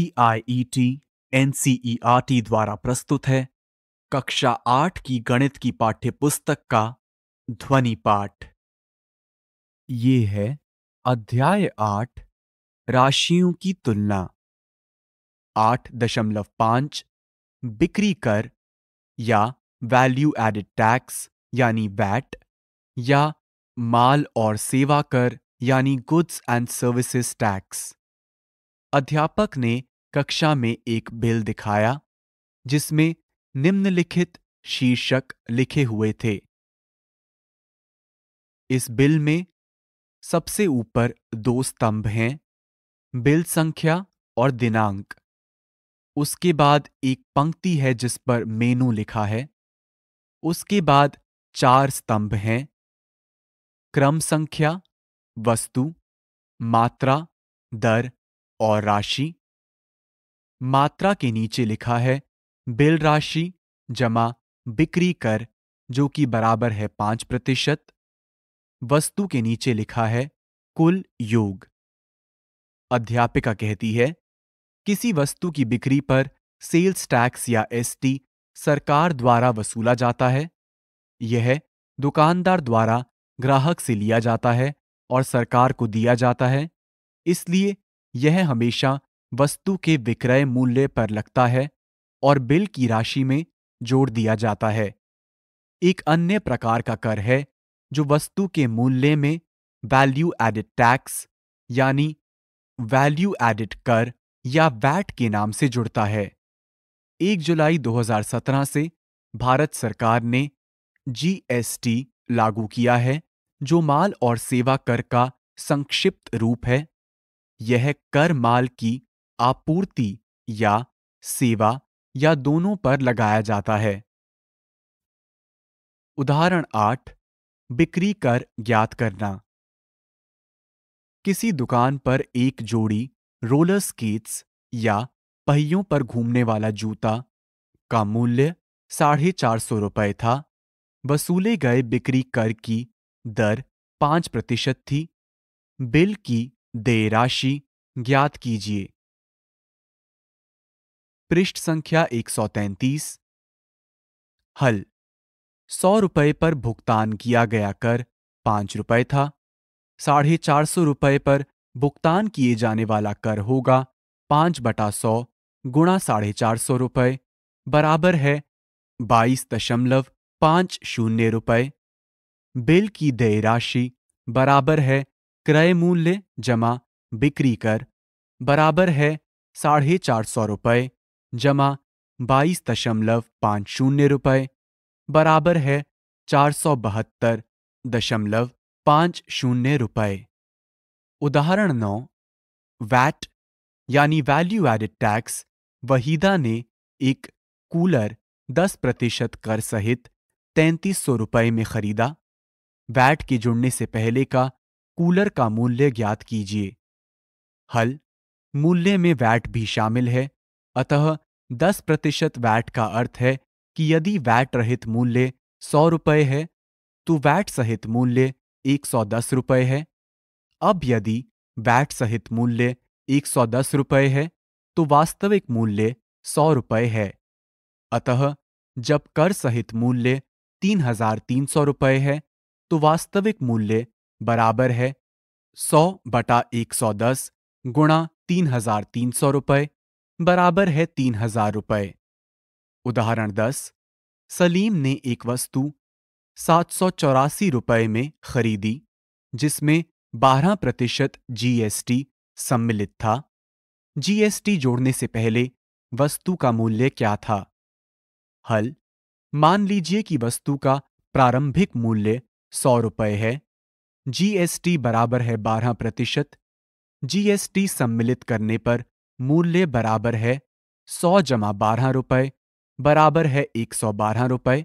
are NCERT e e द्वारा प्रस्तुत है कक्षा आठ की गणित की पाठ्य पुस्तक का ध्वनि पाठ ये है अध्याय आठ राशियों की तुलना आठ दशमलव पांच बिक्री कर या वैल्यू एडेड टैक्स यानी वैट या माल और सेवा कर यानी गुड्स एंड सर्विसेज टैक्स अध्यापक ने कक्षा में एक बिल दिखाया जिसमें निम्नलिखित शीर्षक लिखे हुए थे इस बिल में सबसे ऊपर दो स्तंभ हैं बिल संख्या और दिनांक उसके बाद एक पंक्ति है जिस पर मेनू लिखा है उसके बाद चार स्तंभ हैं क्रम संख्या वस्तु मात्रा दर और राशि मात्रा के नीचे लिखा है बिल राशि जमा बिक्री कर जो कि बराबर है पांच प्रतिशत वस्तु के नीचे लिखा है कुल योग अध्यापिका कहती है किसी वस्तु की बिक्री पर सेल्स टैक्स या एसटी सरकार द्वारा वसूला जाता है यह दुकानदार द्वारा ग्राहक से लिया जाता है और सरकार को दिया जाता है इसलिए यह हमेशा वस्तु के विक्रय मूल्य पर लगता है और बिल की राशि में जोड़ दिया जाता है एक अन्य प्रकार का कर है जो वस्तु के मूल्य में वैल्यू एडिड टैक्स यानी वैल्यू एडिड कर या वैट के नाम से जुड़ता है 1 जुलाई 2017 से भारत सरकार ने जीएसटी लागू किया है जो माल और सेवा कर का संक्षिप्त रूप है यह कर माल की आपूर्ति या सेवा या दोनों पर लगाया जाता है उदाहरण आठ बिक्री कर ज्ञात करना किसी दुकान पर एक जोड़ी रोलर स्केट्स या पहियों पर घूमने वाला जूता का मूल्य साढ़े चार सौ रुपये था वसूले गए बिक्री कर की दर पांच प्रतिशत थी बिल की देय राशि ज्ञात कीजिए पृष्ठ संख्या 133 हल सौ रुपये पर भुगतान किया गया कर पांच रुपये था साढ़े चार सौ रुपये पर भुगतान किए जाने वाला कर होगा पांच बटा सौ गुणा साढ़े चार सौ रुपये बराबर है बाईस दशमलव पांच शून्य रुपये बिल की देय राशि बराबर है क्रय मूल्य जमा बिक्री कर बराबर है साढ़े चार सौ रुपये जमा बाईस दशमलव पाँच शून्य रुपये बराबर है चार सौ बहत्तर दशमलव पाँच शून्य रुपये उदाहरण नौ वैट यानी वैल्यू एडेड टैक्स वहीदा ने एक कूलर दस प्रतिशत कर सहित तैंतीस सौ रुपये में खरीदा वैट के जुड़ने से पहले का कूलर का मूल्य ज्ञात कीजिए हल मूल्य में वैट भी शामिल है अतः 10 प्रतिशत वैट का अर्थ है कि यदि वैट रहित मूल्य सौ रुपये है तो वैट सहित मूल्य एक सौ दस रुपये है अब यदि वैट सहित मूल्य एक सौ दस रुपये है तो वास्तविक मूल्य सौ रुपये है अतः जब कर सहित मूल्य तीन हजार तीन सौ रुपये है तो वास्तविक मूल्य बराबर है सौ बटा एक सौ दस गुणा तीन हजार तीन सौ रुपये बराबर है तीन हजार रुपये उदाहरण दस सलीम ने एक वस्तु सात सौ चौरासी रुपये में खरीदी जिसमें बारह प्रतिशत जीएसटी सम्मिलित था जीएसटी जोड़ने से पहले वस्तु का मूल्य क्या था हल मान लीजिए कि वस्तु का प्रारंभिक मूल्य सौ रुपये है जीएसटी बराबर है बारह प्रतिशत जीएसटी सम्मिलित करने पर मूल्य बराबर है सौ जमा बारह रुपये बराबर है एक सौ बारह रुपये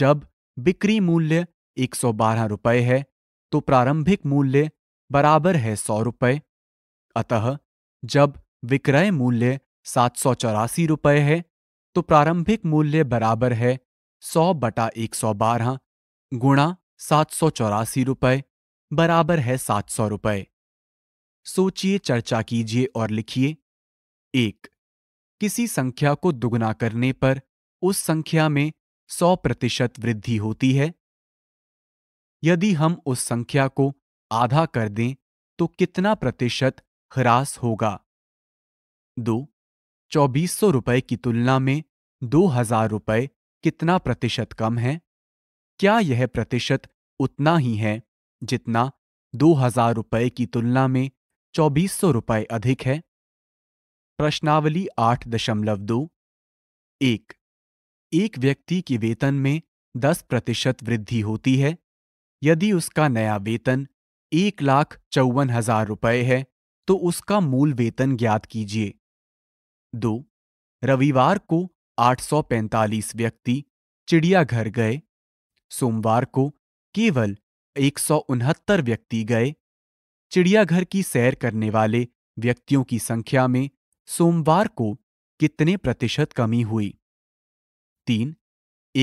जब बिक्री मूल्य एक सौ बारह रुपये है तो प्रारंभिक मूल्य बराबर है सौ रुपये अतः जब विक्रय मूल्य सात सौ चौरासी रुपये है तो प्रारंभिक मूल्य बराबर है सौ बटा एक सौ बारह गुणा सात सौ चौरासी रुपये बराबर है सात सौ रुपये सोचिए चर्चा कीजिए और लिखिए एक किसी संख्या को दुगुना करने पर उस संख्या में सौ प्रतिशत वृद्धि होती है यदि हम उस संख्या को आधा कर दें तो कितना प्रतिशत ह्रास होगा दो चौबीस सौ रुपये की तुलना में दो हजार रुपये कितना प्रतिशत कम है क्या यह प्रतिशत उतना ही है जितना दो हजार रुपये की तुलना में चौबीस सौ रुपये अधिक है प्रश्नावली आठ दशमलव दो एक एक व्यक्ति के वेतन में दस प्रतिशत वृद्धि होती है यदि उसका नया वेतन एक लाख चौवन हजार रुपये है तो उसका मूल वेतन ज्ञात कीजिए दो रविवार को 845 व्यक्ति चिड़ियाघर गए सोमवार को केवल एक व्यक्ति गए चिड़ियाघर की सैर करने वाले व्यक्तियों की संख्या में सोमवार को कितने प्रतिशत कमी हुई तीन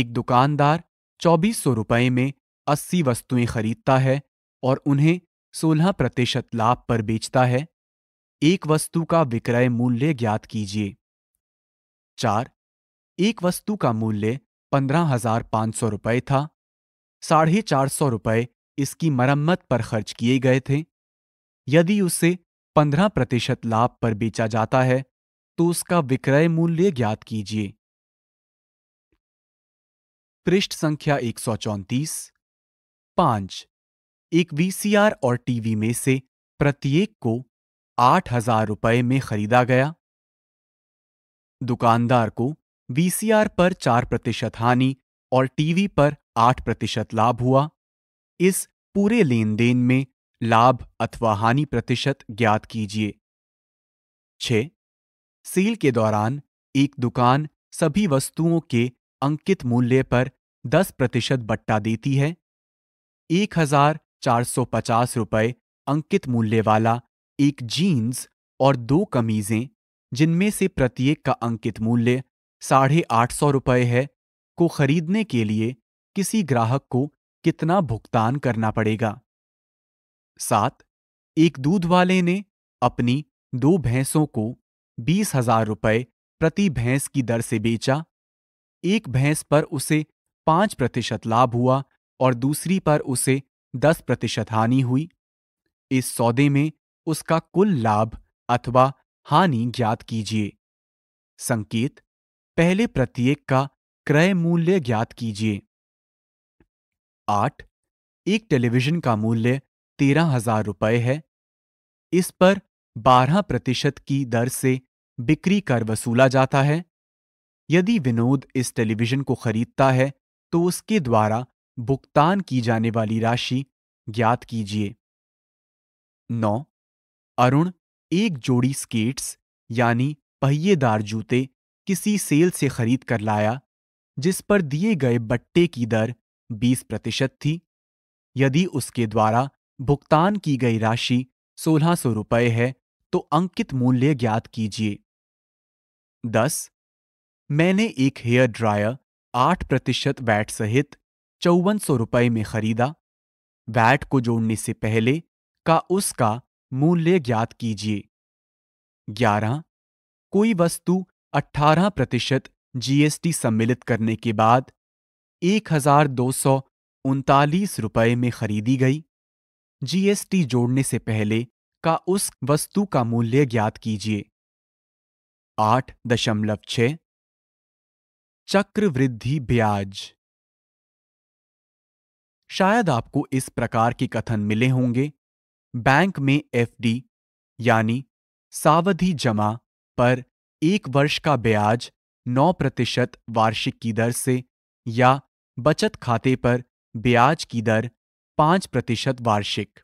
एक दुकानदार चौबीस सौ रुपये में अस्सी वस्तुएं खरीदता है और उन्हें सोलह प्रतिशत लाभ पर बेचता है एक वस्तु का विक्रय मूल्य ज्ञात कीजिए चार एक वस्तु का मूल्य पंद्रह हजार पांच सौ रुपये था साढ़े चार सौ रुपये इसकी मरम्मत पर खर्च किए गए थे यदि उसे पंद्रह प्रतिशत लाभ पर बेचा जाता है तो उसका विक्रय मूल्य ज्ञात कीजिए पृष्ठ संख्या एक सौ चौतीस पांच एक वीसीआर और टीवी में से प्रत्येक को आठ हजार रुपये में खरीदा गया दुकानदार को वीसीआर पर चार प्रतिशत हानि और टीवी पर आठ प्रतिशत लाभ हुआ इस पूरे लेन देन में लाभ अथवा हानि प्रतिशत ज्ञात कीजिए छ सील के दौरान एक दुकान सभी वस्तुओं के अंकित मूल्य पर दस प्रतिशत बट्टा देती है एक हजार चार सौ पचास रुपये अंकित मूल्य वाला एक जीन्स और दो कमीजें जिनमें से प्रत्येक का अंकित मूल्य साढ़े आठ सौ रुपये है को खरीदने के लिए किसी ग्राहक को कितना भुगतान करना पड़ेगा सात एक दूध वाले ने अपनी दो भैंसों को बीस हजार रुपये प्रति भैंस की दर से बेचा एक भैंस पर उसे पांच प्रतिशत लाभ हुआ और दूसरी पर उसे दस प्रतिशत हानि हुई इस सौदे में उसका कुल लाभ अथवा हानि ज्ञात कीजिए संकेत पहले प्रत्येक का क्रय मूल्य ज्ञात कीजिए आठ एक टेलीविजन का मूल्य तेरह हजार रुपये है इस पर बारह प्रतिशत की दर से बिक्री कर वसूला जाता है यदि विनोद इस टेलीविजन को खरीदता है तो उसके द्वारा भुगतान की जाने वाली राशि ज्ञात कीजिए नौ अरुण एक जोड़ी स्केट्स यानी पहिएदार जूते किसी सेल से खरीद कर लाया जिस पर दिए गए बट्टे की दर 20 प्रतिशत थी यदि उसके द्वारा भुगतान की गई राशि सोलह सौ रुपये है तो अंकित मूल्य ज्ञात कीजिए दस मैंने एक हेयर ड्रायर आठ प्रतिशत वैट सहित चौवन सौ रुपये में खरीदा वैट को जोड़ने से पहले का उसका मूल्य ज्ञात कीजिए ग्यारह कोई वस्तु अठारह प्रतिशत जीएसटी सम्मिलित करने के बाद एक हजार दो सौ उनतालीस रुपये में खरीदी गई जीएसटी जोड़ने से पहले का उस वस्तु का मूल्य ज्ञात कीजिए आठ दशमलव छ चक्रवृद्धि ब्याज शायद आपको इस प्रकार के कथन मिले होंगे बैंक में एफडी यानी सावधि जमा पर एक वर्ष का ब्याज 9 प्रतिशत वार्षिक की दर से या बचत खाते पर ब्याज की दर पांच प्रतिशत वार्षिक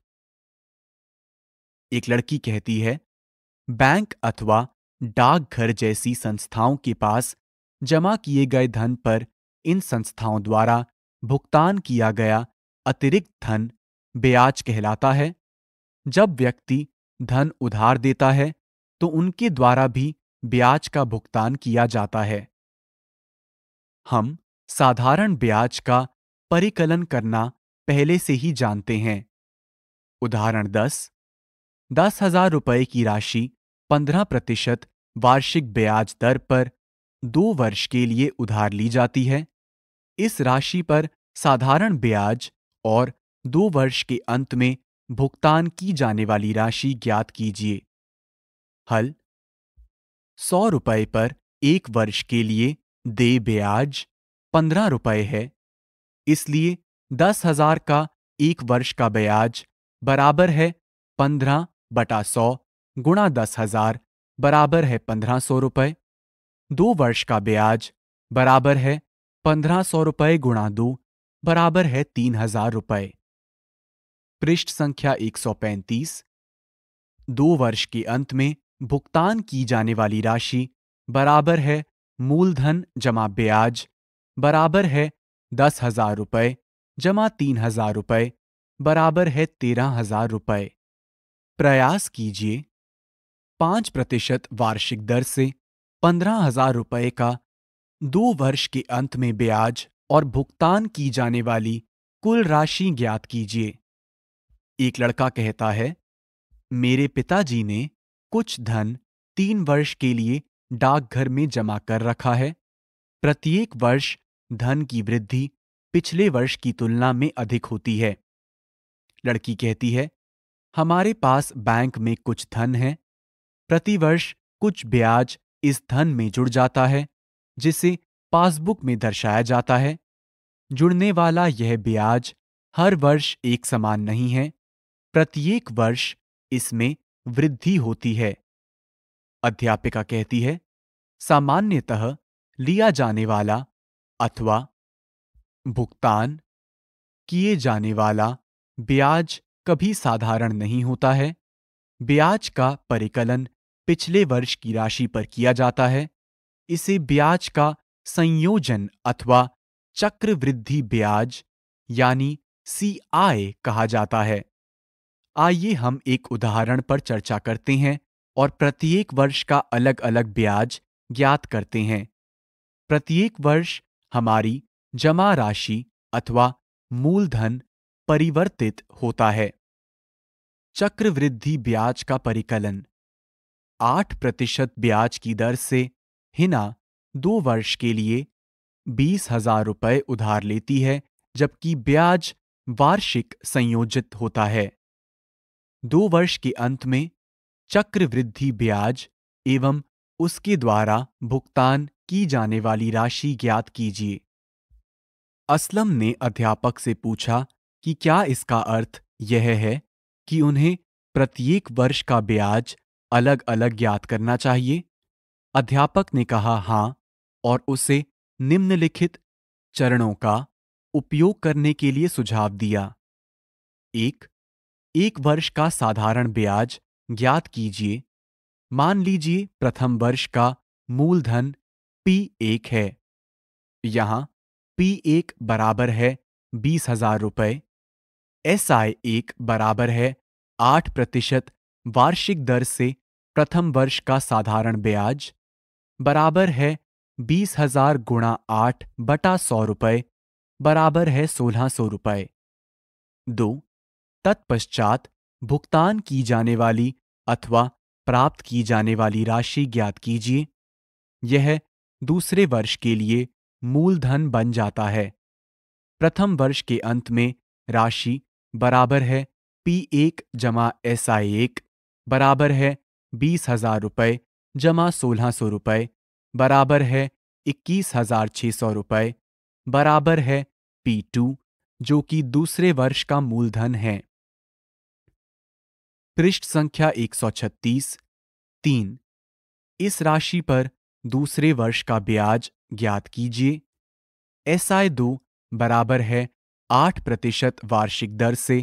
एक लड़की कहती है बैंक अथवा डाकघर जैसी संस्थाओं के पास जमा किए गए धन पर इन संस्थाओं द्वारा भुगतान किया गया अतिरिक्त धन ब्याज कहलाता है जब व्यक्ति धन उधार देता है तो उनके द्वारा भी ब्याज का भुगतान किया जाता है हम साधारण ब्याज का परिकलन करना पहले से ही जानते हैं उदाहरण दस दस हजार रुपये की राशि पंद्रह प्रतिशत वार्षिक ब्याज दर पर दो वर्ष के लिए उधार ली जाती है इस राशि पर साधारण ब्याज और दो वर्ष के अंत में भुगतान की जाने वाली राशि ज्ञात कीजिए हल सौ रुपये पर एक वर्ष के लिए दे ब्याज पंद्रह रुपये है इसलिए दस हजार का एक वर्ष का ब्याज बराबर है पंद्रह बटा सौ गुणा दस हजार बराबर है पंद्रह सौ रुपये दो वर्ष का ब्याज बराबर है पंद्रह सौ रुपये गुणा दो बराबर है तीन हजार रुपये पृष्ठ संख्या एक सौ पैंतीस दो वर्ष के अंत में भुगतान की जाने वाली राशि बराबर है मूलधन जमा ब्याज बराबर है दस हजार रुपये जमा तीन हजार रुपये बराबर है तेरह हजार रुपये प्रयास कीजिए पांच प्रतिशत वार्षिक दर से पंद्रह हजार रुपये का दो वर्ष के अंत में ब्याज और भुगतान की जाने वाली कुल राशि ज्ञात कीजिए एक लड़का कहता है मेरे पिताजी ने कुछ धन तीन वर्ष के लिए डाकघर में जमा कर रखा है प्रत्येक वर्ष धन की वृद्धि पिछले वर्ष की तुलना में अधिक होती है लड़की कहती है हमारे पास बैंक में कुछ धन है प्रतिवर्ष कुछ ब्याज इस धन में जुड़ जाता है जिसे पासबुक में दर्शाया जाता है जुड़ने वाला यह ब्याज हर वर्ष एक समान नहीं है प्रत्येक वर्ष इसमें वृद्धि होती है अध्यापिका कहती है सामान्यतः लिया जाने वाला अथवा भुगतान किए जाने वाला ब्याज कभी साधारण नहीं होता है ब्याज का परिकलन पिछले वर्ष की राशि पर किया जाता है इसे ब्याज का संयोजन अथवा चक्रवृद्धि ब्याज यानी सी आय कहा जाता है आइए हम एक उदाहरण पर चर्चा करते हैं और प्रत्येक वर्ष का अलग अलग ब्याज ज्ञात करते हैं प्रत्येक वर्ष हमारी जमा राशि अथवा मूलधन परिवर्तित होता है चक्रवृद्धि ब्याज का परिकलन आठ प्रतिशत ब्याज की दर से हिना दो वर्ष के लिए बीस हजार रुपये उधार लेती है जबकि ब्याज वार्षिक संयोजित होता है दो वर्ष के अंत में चक्रवृद्धि ब्याज एवं उसके द्वारा भुगतान की जाने वाली राशि ज्ञात कीजिए असलम ने अध्यापक से पूछा कि क्या इसका अर्थ यह है कि उन्हें प्रत्येक वर्ष का ब्याज अलग अलग ज्ञात करना चाहिए अध्यापक ने कहा हां और उसे निम्नलिखित चरणों का उपयोग करने के लिए सुझाव दिया एक एक वर्ष का साधारण ब्याज ज्ञात कीजिए मान लीजिए प्रथम वर्ष का मूलधन एक है यहां पी एक बराबर है बीस हजार रुपये एस आई एक बराबर है आठ प्रतिशत वार्षिक दर से प्रथम वर्ष का साधारण ब्याज बराबर है बीस हजार गुणा आठ बटा सौ रुपये बराबर है सोलह सौ रुपये दो तत्पश्चात भुगतान की जाने वाली अथवा प्राप्त की जाने वाली राशि ज्ञात कीजिए यह दूसरे वर्ष के लिए मूलधन बन जाता है प्रथम वर्ष के अंत में राशि बराबर है पी एक जमा एस आई एक बराबर है बीस हजार रुपये जमा सोलह सौ रुपये बराबर है इक्कीस हजार छः सौ रुपये बराबर है पी टू जो कि दूसरे वर्ष का मूलधन है पृष्ठ संख्या एक सौ छत्तीस तीन इस राशि पर दूसरे वर्ष का ब्याज ज्ञात कीजिए एस आई दो बराबर है आठ प्रतिशत वार्षिक दर से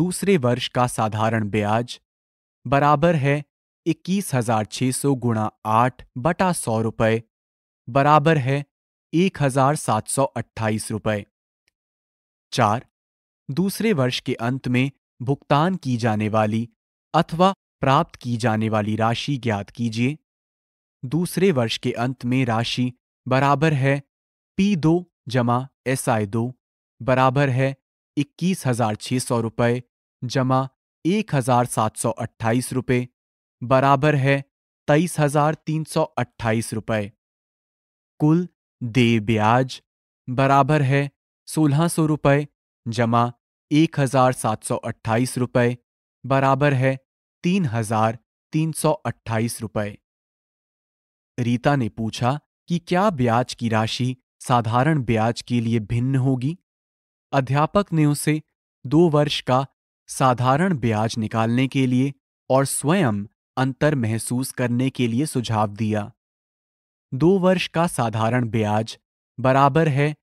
दूसरे वर्ष का साधारण ब्याज बराबर है इक्कीस हजार छः सौ गुणा आठ बटा सौ रुपये बराबर है एक हजार सात सौ अट्ठाईस रुपये चार दूसरे वर्ष के अंत में भुगतान की जाने वाली अथवा प्राप्त की जाने वाली राशि ज्ञात कीजिए दूसरे वर्ष के अंत में राशि बराबर है पी दो जमा एस आई दो बराबर है इक्कीस हजार छः सौ रुपये जमा एक हजार सात सौ अट्ठाईस रुपये बराबर है तेईस हजार तीन सौ अट्ठाईस रुपये कुल दे ब्याज बराबर है सोलह सौ रुपये जमा एक हजार सात सौ अट्ठाईस रुपये बराबर है तीन हजार तीन सौ अट्ठाईस रुपये रीता ने पूछा कि क्या ब्याज की राशि साधारण ब्याज के लिए भिन्न होगी अध्यापक ने उसे दो वर्ष का साधारण ब्याज निकालने के लिए और स्वयं अंतर महसूस करने के लिए सुझाव दिया दो वर्ष का साधारण ब्याज बराबर है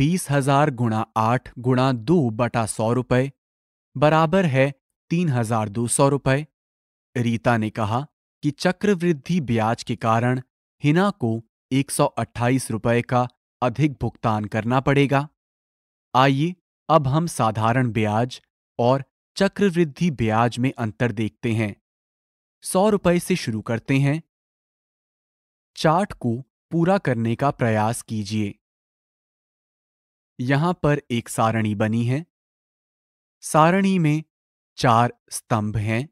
बीस हजार गुणा आठ गुणा दो बटा सौ रुपये बराबर है तीन हजार दो सौ रुपये रीता ने कहा कि चक्रवृद्धि ब्याज के कारण हिना को एक रुपए का अधिक भुगतान करना पड़ेगा आइए अब हम साधारण ब्याज और चक्रवृद्धि ब्याज में अंतर देखते हैं सौ रुपए से शुरू करते हैं चार्ट को पूरा करने का प्रयास कीजिए यहां पर एक सारणी बनी है सारणी में चार स्तंभ हैं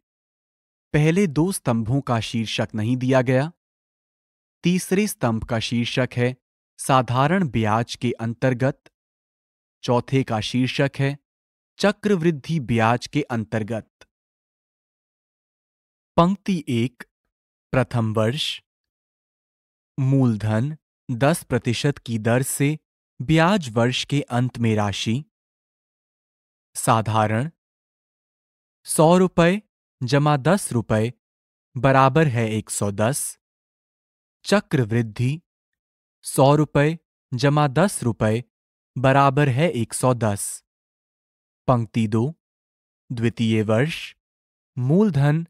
पहले दो स्तंभों का शीर्षक नहीं दिया गया तीसरे स्तंभ का शीर्षक है साधारण ब्याज के अंतर्गत चौथे का शीर्षक है चक्रवृद्धि ब्याज के अंतर्गत पंक्ति एक प्रथम वर्ष मूलधन 10 प्रतिशत की दर से ब्याज वर्ष के अंत में राशि साधारण सौ रुपये जमा दस रुपये बराबर है एक सौ दस चक्रवृद्धि सौ रुपये जमा दस रुपये बराबर है एक सौ दस पंक्ति दो द्वितीय वर्ष मूलधन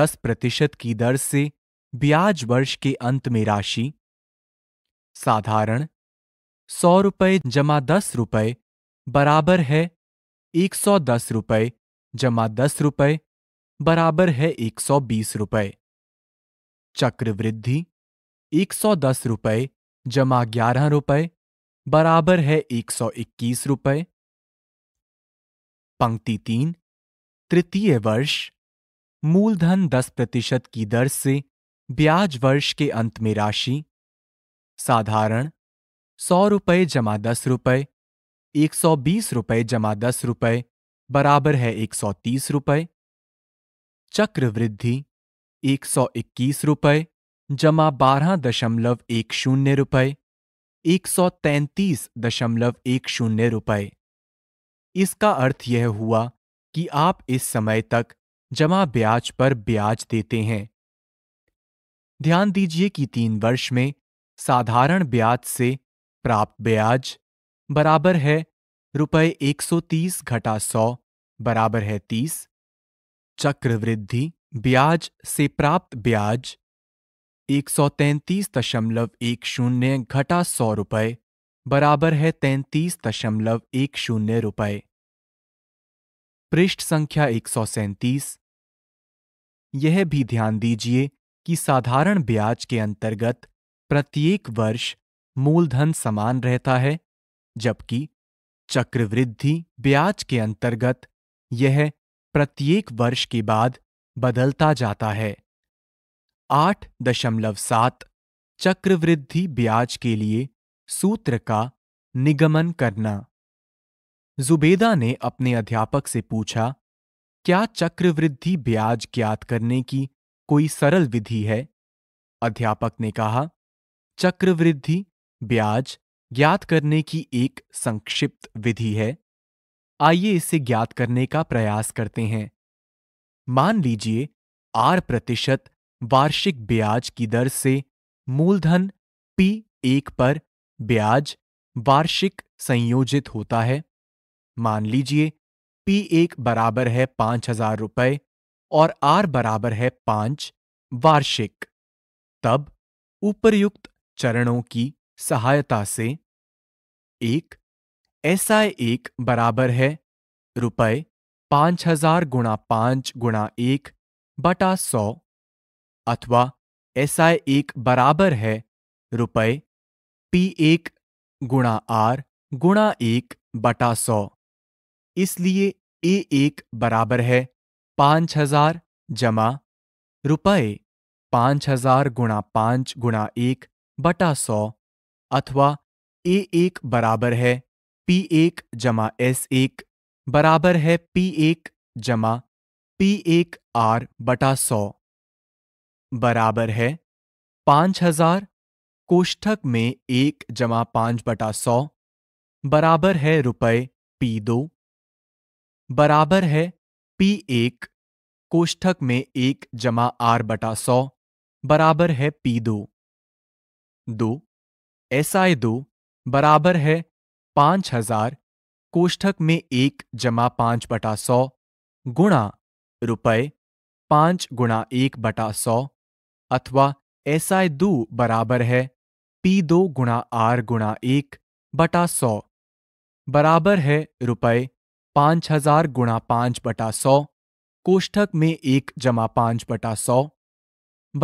दस प्रतिशत की दर से ब्याज वर्ष के अंत में राशि साधारण सौ रुपये जमा दस रुपये बराबर है एक सौ दस रुपये जमा दस रुपये बराबर है एक सौ बीस रुपये चक्रवृद्धि एक सौ दस रुपये जमा ग्यारह रुपये बराबर है एक सौ इक्कीस रुपये पंक्ति तीन तृतीय वर्ष मूलधन दस प्रतिशत की दर से ब्याज वर्ष के अंत में राशि साधारण सौ रुपये जमा दस रुपये एक सौ बीस रुपये जमा दस रुपये बराबर है एक सौ तीस रुपये चक्रवृद्धि एक सौ इक्कीस रुपये जमा बारह दशमलव एक शून्य रुपये एक सौ तैंतीस दशमलव एक शून्य रुपये इसका अर्थ यह हुआ कि आप इस समय तक जमा ब्याज पर ब्याज देते हैं ध्यान दीजिए कि तीन वर्ष में साधारण ब्याज से प्राप्त ब्याज बराबर है रुपये एक सौ तीस घटा सौ बराबर है तीस चक्रवृद्धि ब्याज से प्राप्त ब्याज एक सौ तैंतीस दशमलव एक शून्य घटा सौ रुपये बराबर है तैंतीस दशमलव एक शून्य रुपये पृष्ठ संख्या एक सौ सैंतीस यह भी ध्यान दीजिए कि साधारण ब्याज के अंतर्गत प्रत्येक वर्ष मूलधन समान रहता है जबकि चक्रवृद्धि ब्याज के अंतर्गत यह प्रत्येक वर्ष के बाद बदलता जाता है आठ दशमलव सात चक्रवृद्धि ब्याज के लिए सूत्र का निगमन करना जुबेदा ने अपने अध्यापक से पूछा क्या चक्रवृद्धि ब्याज ज्ञात करने की कोई सरल विधि है अध्यापक ने कहा चक्रवृद्धि ब्याज ज्ञात करने की एक संक्षिप्त विधि है आइए इसे ज्ञात करने का प्रयास करते हैं मान लीजिए आर प्रतिशत वार्षिक ब्याज की दर से मूलधन पी एक पर ब्याज वार्षिक संयोजित होता है मान लीजिए पी एक बराबर है पांच हजार रुपये और आर बराबर है पांच वार्षिक तब उपर्युक्त चरणों की सहायता से एक एस आई एक बराबर है रुपए पांच हजार गुणा पांच गुणा एक बटा सौ अथवा एस आई एक बराबर है रुपए पी एक गुणा आर गुणा एक बटा सौ इसलिए ए एक बराबर है पांच हजार जमा रुपए पांच हजार गुणा पांच गुणा एक बटा सौ अथवा ए एक बराबर है पी एक जमा एस एक बराबर है पी एक जमा पी एक आर बटा सौ बराबर है पांच हजार कोष्ठक में एक जमा पांच बटा सौ बराबर है रुपये पी दो बराबर है पी एक कोष्ठक में एक जमा आर बटा सौ बराबर है पी दो दो एस आई दो बराबर है पांच हजार कोष्ठक में एक जमा पांच बटा सौ गुणा रुपये पांच गुणा एक बटा सौ अथवा ऐसा दो बराबर है पी दो गुणा आर गुणा एक बटा सौ बराबर है रुपये पांच हजार गुणा पांच बटा सौ कोष्ठक में एक जमा पांच बटा सौ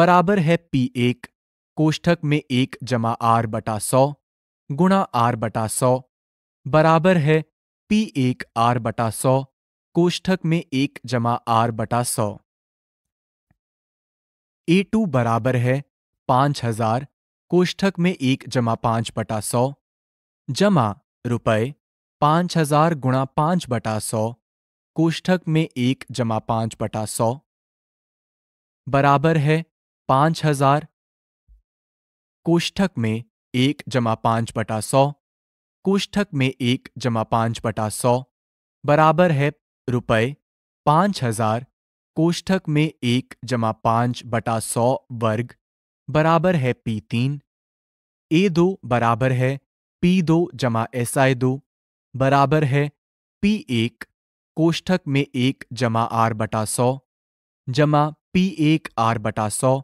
बराबर है पी एक कोष्ठक में एक जमा आर बटा सौ गुणा आर बटा सौ बराबर है पी एक आर बटा सौ कोष्ठक में एक जमा आर बटा सौ ए टू बराबर है पांच हजार कोष्ठक में एक जमा पांच बटा सौ जमा रुपये पांच हजार गुणा पांच बटा सौ कोष्ठक में एक जमा पांच बटा सौ बराबर है पांच हजार कोष्ठक में एक जमा पांच बटा सौ कोष्ठक में एक जमा पांच बटा सौ बराबर है रुपये पांच हजार कोष्ठक में एक जमा पांच बटा सौ वर्ग बराबर है पी तीन ए दो बराबर है पी दो जमा एस आई दो बराबर है पी एक कोष्ठक में एक जमा आर बटा सौ जमा पी एक आर बटा सौ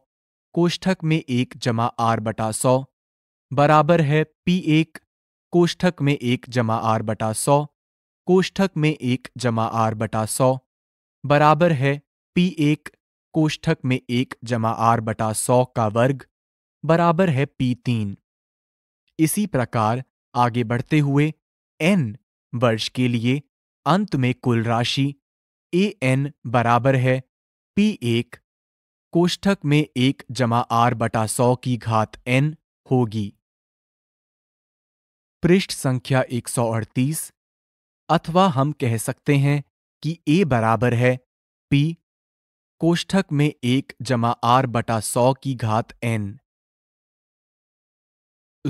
कोष्ठक में एक जमा आर बटा सौ बराबर है पी एक कोष्ठक में एक जमा आर बटा सौ कोष्ठक में एक जमा आर बटा सौ बराबर है पी एक कोष्ठक में एक जमा आर बटा सौ का वर्ग बराबर है पी तीन इसी प्रकार आगे बढ़ते हुए एन वर्ष के लिए अंत में कुल राशि ए एन बराबर है पी एक कोष्ठक में एक जमा आर बटा सौ की घात एन होगी पृष्ठ संख्या 138 अथवा हम कह सकते हैं कि ए बराबर है पी कोष्ठक में एक जमा आर बटा सौ की घात एन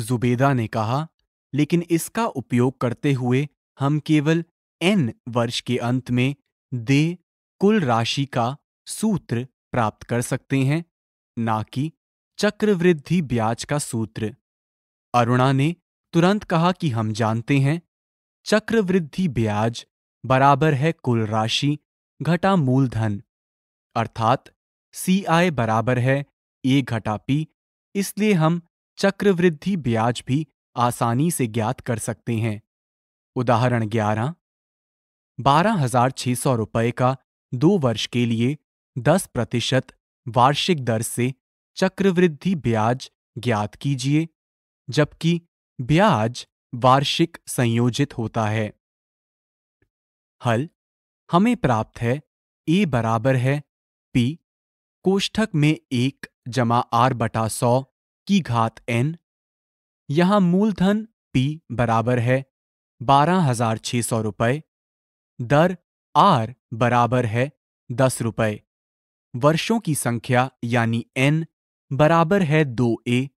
जुबेदा ने कहा लेकिन इसका उपयोग करते हुए हम केवल एन वर्ष के अंत में दे कुल राशि का सूत्र प्राप्त कर सकते हैं ना कि चक्रवृद्धि ब्याज का सूत्र अरुणा ने तुरंत कहा कि हम जानते हैं चक्रवृद्धि ब्याज बराबर है कुल राशि घटा मूलधन अर्थात सी आई बराबर है ए घटा पी इसलिए हम चक्रवृद्धि ब्याज भी आसानी से ज्ञात कर सकते हैं उदाहरण ग्यारह बारह हजार छह सौ रुपये का दो वर्ष के लिए दस प्रतिशत वार्षिक दर से चक्रवृद्धि ब्याज ज्ञात कीजिए जबकि ब्याज वार्षिक संयोजित होता है हल हमें प्राप्त है ए बराबर है पी कोष्ठक में एक जमा आर बटा सौ की घात एन यहां मूलधन पी बराबर है बारह हजार छह सौ रुपये दर आर बराबर है दस रुपये वर्षों की संख्या यानी एन बराबर है दो ए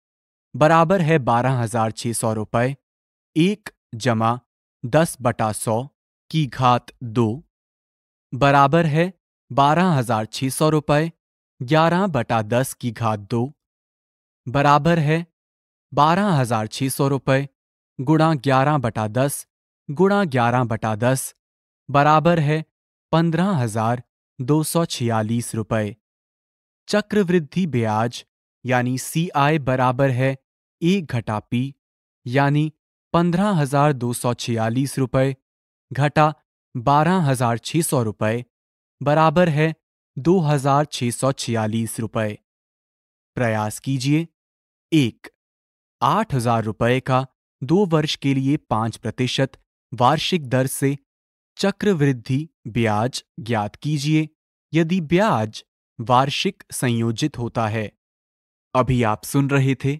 बराबर है बारह हजार छह सौ रुपये एक जमा दस बटा सौ की घात दो बराबर है बारह हजार छह सौ रुपये ग्यारह बटा दस की घात दो बराबर है बारह हजार छह सौ रुपये गुणा ग्यारह बटा दस गुणा ग्यारह बटा दस बराबर है पंद्रह हजार दो सौ छियालीस रुपये चक्रवृद्धि ब्याज यानी सी आई बराबर है एक e घटा पी यानी पंद्रह हजार दो सौ छियालीस रुपये घटा बारह हजार छह सौ रुपये बराबर है दो हजार छह सौ छियालीस रुपये प्रयास कीजिए एक आठ हजार रुपये का दो वर्ष के लिए पांच प्रतिशत वार्षिक दर से चक्रवृद्धि ब्याज ज्ञात कीजिए यदि ब्याज वार्षिक संयोजित होता है अभी आप सुन रहे थे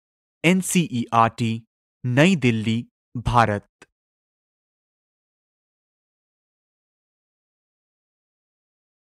एन नई दिल्ली भारत